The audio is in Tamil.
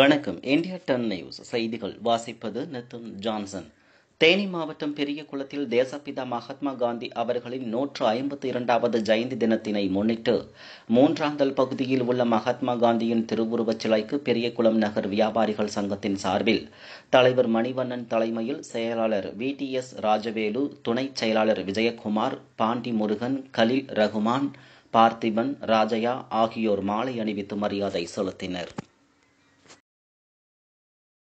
வணக்கம் இந்தியா டன் நியூஸ் செய்திகள் வாசிப்பது நித்தின் ஜான்சன் தேனி மாவட்டம் பெரிய குளத்தில் தேசப்பிதா மகாத்மா காந்தி அவர்களின் நூற்று ஐம்பத்தி இரண்டாவது ஜெயந்தி தினத்தினை முன்னிட்டு மூன்றாந்தல் பகுதியில் உள்ள மகாத்மா காந்தியின் திருவுருவச் சிலைக்கு பெரியகுளம் நகர் வியாபாரிகள் சங்கத்தின் சார்பில் தலைவர் மணிவண்ணன் தலைமையில் செயலாளர் வி டி எஸ் ராஜவேலு துணைச் செயலாளர் விஜயகுமார் பாண்டி முருகன் கலில் ரகுமான் பார்த்திபன் ராஜயா ஆகியோர் மாலை அணிவித்து மரியாதை செலுத்தினர்